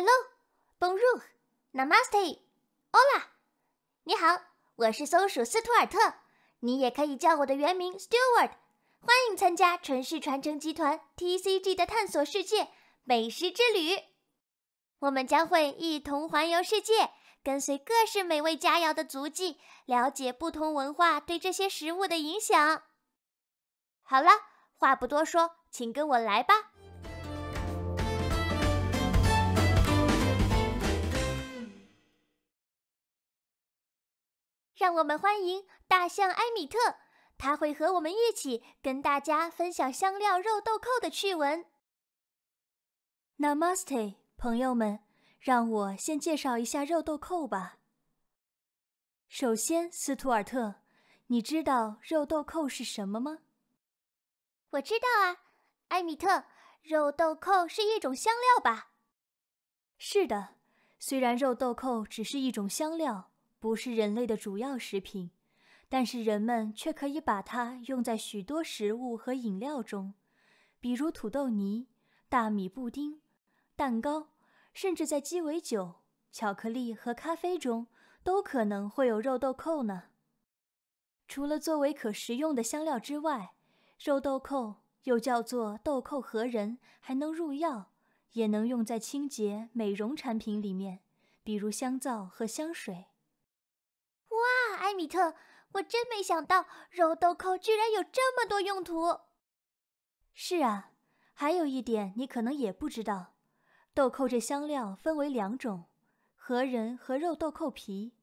Hello, Bonjour, Namaste, Ola！你好，我是松鼠斯图尔特，你也可以叫我的原名 s t e w a r t 欢迎参加城市传承集团 TCG 的探索世界美食之旅，我们将会一同环游世界，跟随各式美味佳肴的足迹，了解不同文化对这些食物的影响。好了，话不多说，请跟我来吧。让我们欢迎大象埃米特，他会和我们一起跟大家分享香料肉豆蔻的趣闻。Namaste，朋友们，让我先介绍一下肉豆蔻吧。首先，斯图尔特，你知道肉豆蔻是什么吗？我知道啊，埃米特，肉豆蔻是一种香料吧？是的，虽然肉豆蔻只是一种香料。不是人类的主要食品，但是人们却可以把它用在许多食物和饮料中，比如土豆泥、大米布丁、蛋糕，甚至在鸡尾酒、巧克力和咖啡中都可能会有肉豆蔻呢。除了作为可食用的香料之外，肉豆蔻又叫做豆蔻核仁，还能入药，也能用在清洁美容产品里面，比如香皂和香水。艾米特，我真没想到肉豆蔻居然有这么多用途。是啊，还有一点你可能也不知道，豆蔻这香料分为两种：核仁和肉豆蔻皮，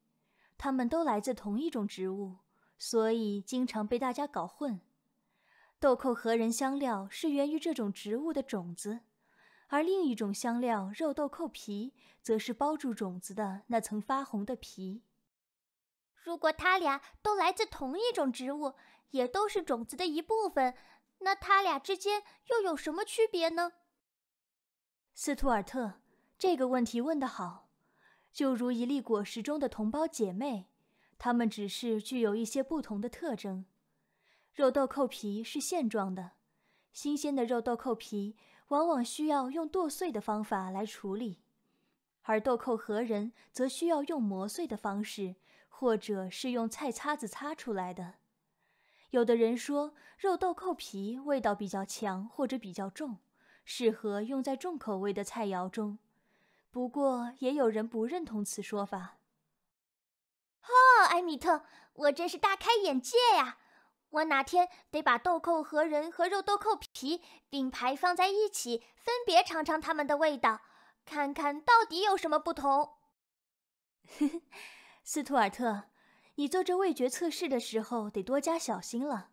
它们都来自同一种植物，所以经常被大家搞混。豆蔻核仁香料是源于这种植物的种子，而另一种香料肉豆蔻皮则是包住种子的那层发红的皮。如果他俩都来自同一种植物，也都是种子的一部分，那他俩之间又有什么区别呢？斯图尔特，这个问题问得好。就如一粒果实中的同胞姐妹，它们只是具有一些不同的特征。肉豆蔻皮是线状的，新鲜的肉豆蔻皮往往需要用剁碎的方法来处理，而豆蔻核仁则需要用磨碎的方式。或者是用菜擦子擦出来的，有的人说肉豆蔻皮味道比较强或者比较重，适合用在重口味的菜肴中。不过也有人不认同此说法。哈，艾米特，我真是大开眼界呀！我哪天得把豆蔻和人和肉豆蔻皮并排放在一起，分别尝尝它们的味道，看看到底有什么不同。斯图尔特，你做这味觉测试的时候得多加小心了，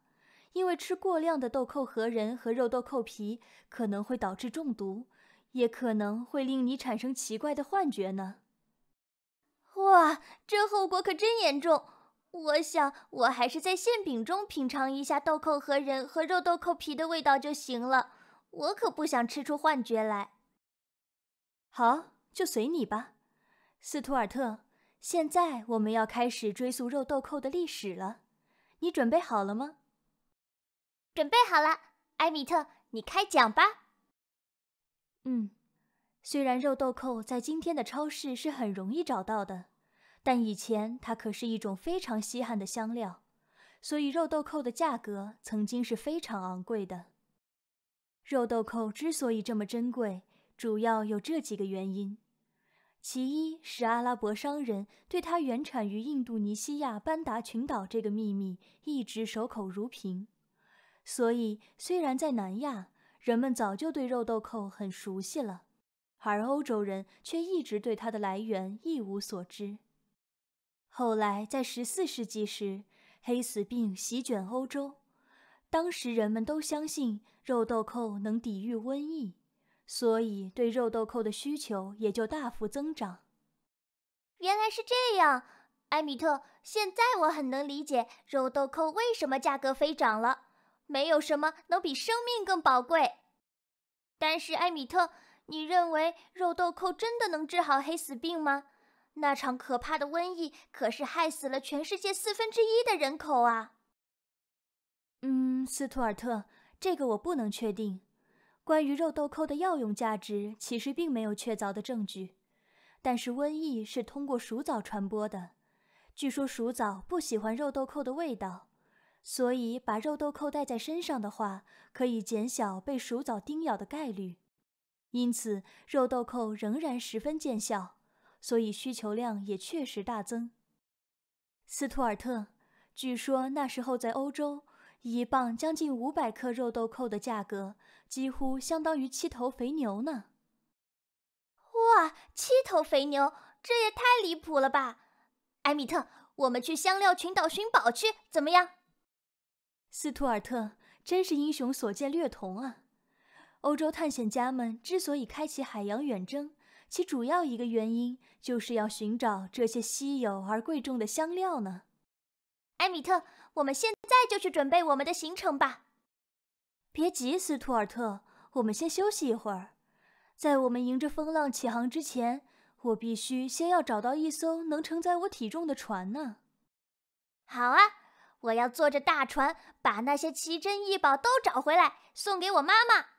因为吃过量的豆蔻核仁和肉豆蔻皮可能会导致中毒，也可能会令你产生奇怪的幻觉呢。哇，这后果可真严重！我想我还是在馅饼中品尝一下豆蔻核仁和肉豆蔻皮的味道就行了，我可不想吃出幻觉来。好，就随你吧，斯图尔特。现在我们要开始追溯肉豆蔻的历史了，你准备好了吗？准备好了，艾米特，你开讲吧。嗯，虽然肉豆蔻在今天的超市是很容易找到的，但以前它可是一种非常稀罕的香料，所以肉豆蔻的价格曾经是非常昂贵的。肉豆蔻之所以这么珍贵，主要有这几个原因。其一是阿拉伯商人对它原产于印度尼西亚班达群岛这个秘密一直守口如瓶，所以虽然在南亚，人们早就对肉豆蔻很熟悉了，而欧洲人却一直对它的来源一无所知。后来在十四世纪时，黑死病席卷欧洲，当时人们都相信肉豆蔻能抵御瘟疫。所以，对肉豆蔻的需求也就大幅增长。原来是这样，埃米特。现在我很能理解肉豆蔻为什么价格飞涨了。没有什么能比生命更宝贵。但是，埃米特，你认为肉豆蔻真的能治好黑死病吗？那场可怕的瘟疫可是害死了全世界四分之一的人口啊！嗯，斯图尔特，这个我不能确定。关于肉豆蔻的药用价值，其实并没有确凿的证据。但是瘟疫是通过鼠蚤传播的，据说鼠蚤不喜欢肉豆蔻的味道，所以把肉豆蔻带在身上的话，可以减小被鼠蚤叮咬的概率。因此，肉豆蔻仍然十分见效，所以需求量也确实大增。斯图尔特，据说那时候在欧洲。一磅将近五百克肉豆蔻的价格，几乎相当于七头肥牛呢。哇，七头肥牛，这也太离谱了吧！埃米特，我们去香料群岛寻宝去，怎么样？斯图尔特，真是英雄所见略同啊！欧洲探险家们之所以开启海洋远征，其主要一个原因就是要寻找这些稀有而贵重的香料呢。艾米特，我们现在就去准备我们的行程吧。别急，斯图尔特，我们先休息一会儿。在我们迎着风浪起航之前，我必须先要找到一艘能承载我体重的船呢。好啊，我要坐着大船把那些奇珍异宝都找回来，送给我妈妈。